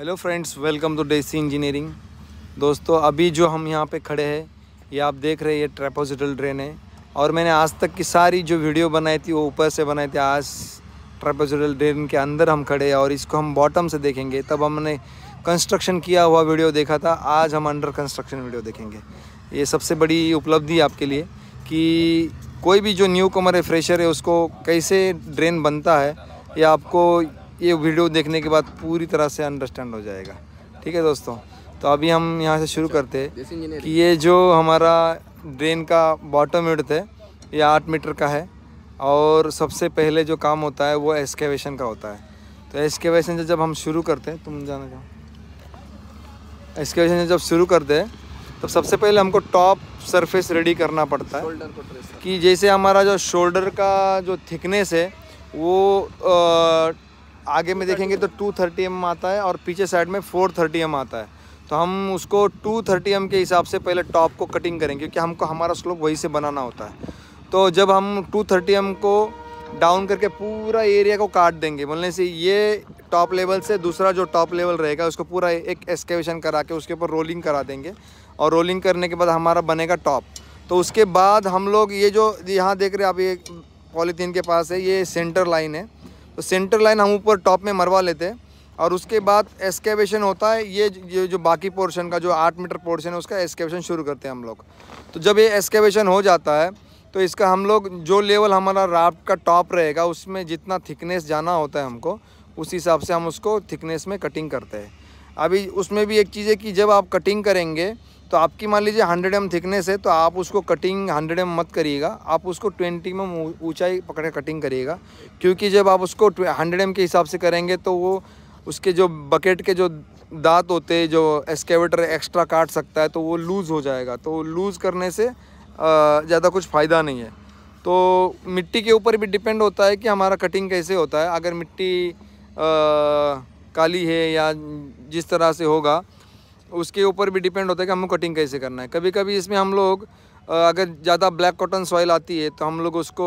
hello friends welcome to Desi engineering दोस्तों अभी जो हम यहाँ पे खड़े हैं ये आप देख रहे हैं ये ट्रेपोजिटल ड्रेन है और मैंने आज तक की सारी जो वीडियो बनाई थी वो ऊपर से बनाई थी आज ट्रेपोजिटल ड्रेन के अंदर हम खड़े हैं और इसको हम बॉटम से देखेंगे तब हमने कंस्ट्रक्शन किया हुआ वीडियो देखा था आज हम अंडर कंस्ट्रक्शन वीडियो देखेंगे ये सबसे बड़ी उपलब्धि आपके लिए कि कोई भी जो न्यू कमर है फ्रेशर है उसको कैसे ड्रेन बनता है या आपको ये वीडियो देखने के बाद पूरी तरह से अंडरस्टैंड हो जाएगा ठीक है दोस्तों तो अभी हम यहाँ से शुरू करते हैं कि ये जो हमारा ड्रेन का बॉटम यूनिट है ये आठ मीटर का है और सबसे पहले जो काम होता है वो एक्सकेवेशन का होता है तो एक्सकेवेशन से जब हम शुरू करते हैं तुम जाना चाहो एक्सकेवेशन से जब शुरू करते हैं तब सबसे पहले हमको टॉप सरफेस रेडी करना पड़ता है कि जैसे हमारा जो शोल्डर का जो थिकनेस है वो आ, आगे में देखेंगे तो टू थर्टी एम आता है और पीछे साइड में फोर थर्टी एम आता है तो हम उसको टू थर्टी एम के हिसाब से पहले टॉप को कटिंग करेंगे क्योंकि हमको हमारा स्लोप वहीं से बनाना होता है तो जब हम टू थर्टी एम को डाउन करके पूरा एरिया को काट देंगे बोलने से ये टॉप लेवल से दूसरा जो टॉप लेवल रहेगा उसको पूरा एक एक्सकेवेशन करा के उसके ऊपर रोलिंग करा देंगे और रोलिंग करने के बाद हमारा बनेगा टॉप तो उसके बाद हम लोग ये जो यहाँ देख रहे हैं आप ये पॉलीथीन के पास है ये सेंटर लाइन है तो सेंटर लाइन हम ऊपर टॉप में मरवा लेते हैं और उसके बाद एस्केवेशन होता है ये ये जो बाकी पोर्शन का जो आठ मीटर पोर्शन है उसका एस्केवेशन शुरू करते हैं हम लोग तो जब ये एस्केवेशन हो जाता है तो इसका हम लोग जो लेवल हमारा राफ्ट का टॉप रहेगा उसमें जितना थिकनेस जाना होता है हमको उस हिसाब से हम उसको थिकनेस में कटिंग करते हैं अभी उसमें भी एक चीज़ है कि जब आप कटिंग करेंगे तो आपकी मान लीजिए हंड्रेड एम थिकनेस है तो आप उसको कटिंग हंड्रेड एम मत करिएगा आप उसको ट्वेंटी में ऊंचाई पकड़ कटिंग करिएगा क्योंकि जब आप उसको हंड्रेड एम के हिसाब से करेंगे तो वो उसके जो बकेट के जो दांत होते जो एस्केवेटर एक्स्ट्रा काट सकता है तो वो लूज़ हो जाएगा तो लूज़ करने से ज़्यादा कुछ फ़ायदा नहीं है तो मिट्टी के ऊपर भी डिपेंड होता है कि हमारा कटिंग कैसे होता है अगर मिट्टी आ, काली है या जिस तरह से होगा उसके ऊपर भी डिपेंड होता है कि हमको कटिंग कैसे करना है कभी कभी इसमें हम लोग अगर ज़्यादा ब्लैक कॉटन सॉइल आती है तो हम लोग उसको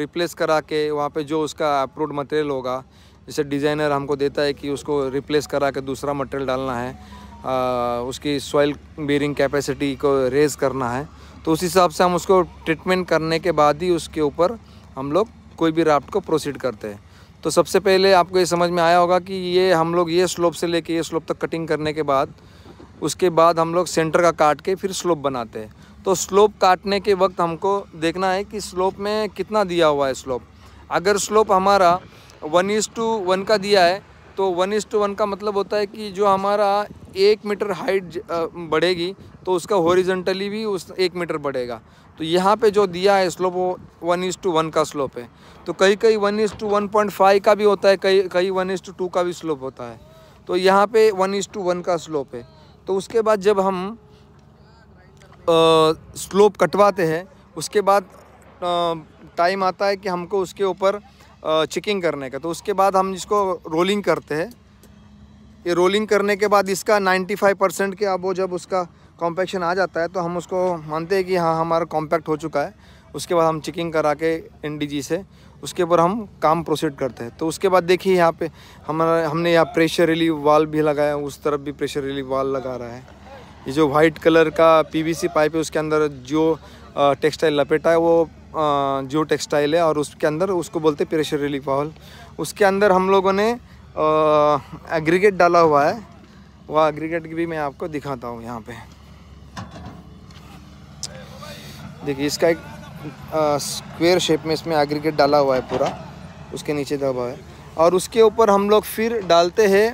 रिप्लेस करा के वहाँ पे जो उसका अप्रूव मटेरियल होगा जैसे डिज़ाइनर हमको देता है कि उसको रिप्लेस करा के दूसरा मटेरियल डालना है आ, उसकी सॉइल बेरिंग कैपेसिटी को रेज करना है तो उस हिसाब से हम उसको ट्रीटमेंट करने के बाद ही उसके ऊपर हम लोग कोई भी राफ्ट को प्रोसीड करते हैं तो सबसे पहले आपको ये समझ में आया होगा कि ये हम लोग ये स्लोप से लेके ये स्लोप तक कटिंग करने के बाद उसके बाद हम लोग सेंटर का काट के फिर स्लोप बनाते हैं तो स्लोप काटने के वक्त हमको देखना है कि स्लोप में कितना दिया हुआ है स्लोप अगर स्लोप हमारा वन इज़ टू वन का दिया है तो वन इज टू वन का मतलब होता है कि जो हमारा एक मीटर हाइट बढ़ेगी तो उसका हॉरिजेंटली भी उस एक मीटर बढ़ेगा तो यहाँ पे जो दिया है स्लोप वो वन इज टू वन का स्लोप है तो कहीं कहीं one is to one point five का भी होता है कहीं कहीं वन इज टू टू का भी स्लोप होता है तो यहाँ पे वन इज टू वन का स्लोप है तो उसके बाद जब हम आ, स्लोप कटवाते हैं उसके बाद टाइम आता है कि हमको उसके ऊपर चिकिंग करने का तो उसके बाद हम इसको रोलिंग करते हैं ये रोलिंग करने के बाद इसका 95 परसेंट के अब वो जब उसका कॉम्पैक्शन आ जाता है तो हम उसको मानते हैं कि हाँ हमारा कॉम्पैक्ट हो चुका है उसके बाद हम चिकिंग करा के एन से उसके ऊपर हम काम प्रोसीड करते हैं तो उसके बाद देखिए यहाँ पे हमारा हमने यहाँ प्रेशर रिलीव वाल भी लगाया उस तरफ भी प्रेशर रिलीव वाल लगा रहा है ये जो वाइट कलर का पीवीसी पाइप है उसके अंदर जो टेक्सटाइल लपेटा है वो जो टेक्सटाइल है और उसके अंदर उसको बोलते प्रेशर रिलीफ वाल उसके अंदर हम लोगों ने एग्रीगेट डाला हुआ है वह एग्रीगेट भी मैं आपको दिखाता हूँ यहाँ पे देखिए इसका एक स्क्वेयर शेप में इसमें एग्रीगेट डाला हुआ है पूरा उसके नीचे दबा है और उसके ऊपर हम लोग फिर डालते हैं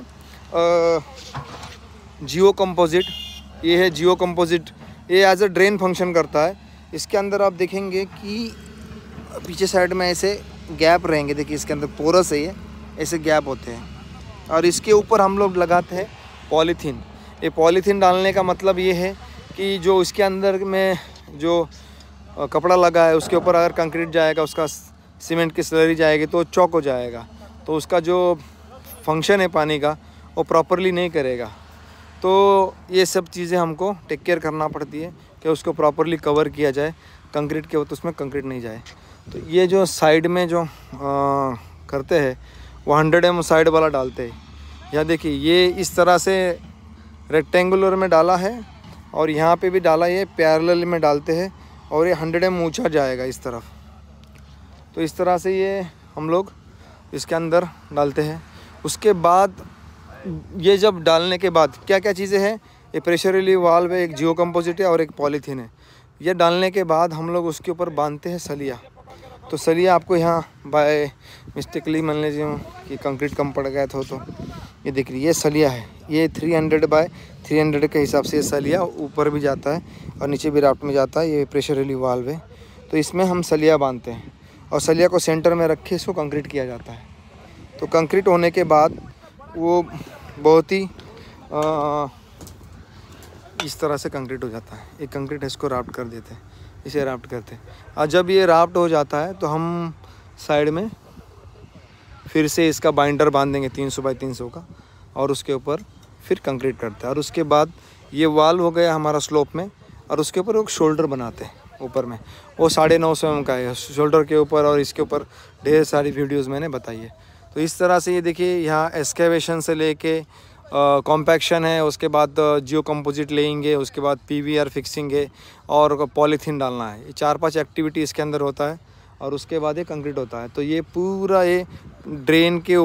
जियो कंपोजिट ये है जियो कंपोजिट ये एज अ ड्रेन फंक्शन करता है इसके अंदर आप देखेंगे कि पीछे साइड में ऐसे गैप रहेंगे देखिए इसके अंदर पोरस है ये ऐसे गैप होते हैं और इसके ऊपर हम लोग लगाते हैं पॉलीथीन ये पॉलीथीन डालने का मतलब ये है कि जो इसके अंदर में जो कपड़ा लगा है उसके ऊपर अगर कंक्रीट जाएगा उसका सीमेंट की सलरी जाएगी तो चौक हो जाएगा तो उसका जो फंक्शन है पानी का वो प्रॉपरली नहीं करेगा तो ये सब चीज़ें हमको टेक केयर करना पड़ती है कि उसको प्रॉपरली कवर किया जाए कंक्रीट के तो उसमें कंक्रीट नहीं जाए तो ये जो साइड में जो आ, करते हैं वो हंड्रेड एम साइड वाला डालते हैं या देखिए ये इस तरह से रेक्टेंगुलर में डाला है और यहाँ पे भी डाला ये पैरेलल में डालते हैं और ये हंड्रेड एम ऊँचा जाएगा इस तरफ तो इस तरह से ये हम लोग इसके अंदर डालते हैं उसके बाद ये जब डालने के बाद क्या क्या चीज़ें हैं ये प्रेशर रिलीव वाल्व है एक जियो कम्पोजिट है और एक पॉलीथीन है यह डालने के बाद हम लोग उसके ऊपर बांधते हैं सलिया तो सलिया आपको यहाँ बाय मिस्टेकली मान लीजिए कि कंक्रीट कम पड़ गया था तो ये देख रही ये सलिया है ये 300 बाय हंड्रेड के हिसाब से ये सलिया ऊपर भी जाता है और नीचे भी राफ्ट में जाता है ये प्रेशर रिलीव वाल्व है तो इसमें हम सलिया बांधते हैं और सलिया को सेंटर में रख के इसको कंक्रीट किया जाता है तो कंक्रीट होने के बाद वो बहुत ही इस तरह से कंक्रीट हो जाता है एक कंक्रीट है इसको राफ्ट कर देते हैं इसे राफ्ट करते हैं और जब ये राफ्ट हो जाता है तो हम साइड में फिर से इसका बाइंडर बांध देंगे तीन सौ बाई तीन सौ का और उसके ऊपर फिर कंक्रीट करते हैं और उसके बाद ये वाल हो गया हमारा स्लोप में और उसके ऊपर एक शोल्डर बनाते हैं ऊपर में वो साढ़े नौ सौ एम का है शोल्डर के ऊपर और इसके ऊपर ढेर सारी वीडियोज़ मैंने बताई है तो इस तरह से ये देखिए यहाँ एक्सकेवेशन से लेके कॉम्पैक्शन है उसके बाद जियो कम्पोजिट लेंगे उसके बाद पीवीआर फिक्सिंग है और पॉलीथीन डालना है ये चार पांच एक्टिविटी इसके अंदर होता है और उसके बाद ये कंक्रीट होता है तो ये पूरा ये ड्रेन के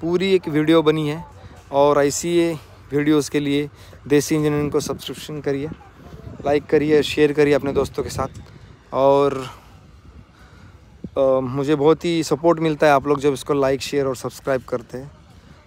पूरी एक वीडियो बनी है और ऐसी ये वीडियोज़ के लिए देसी इंजीनियरिंग को सब्सक्रिप्शन करिए लाइक करिए शेयर करिए अपने दोस्तों के साथ और आ, मुझे बहुत ही सपोर्ट मिलता है आप लोग जब इसको लाइक शेयर और सब्सक्राइब करते हैं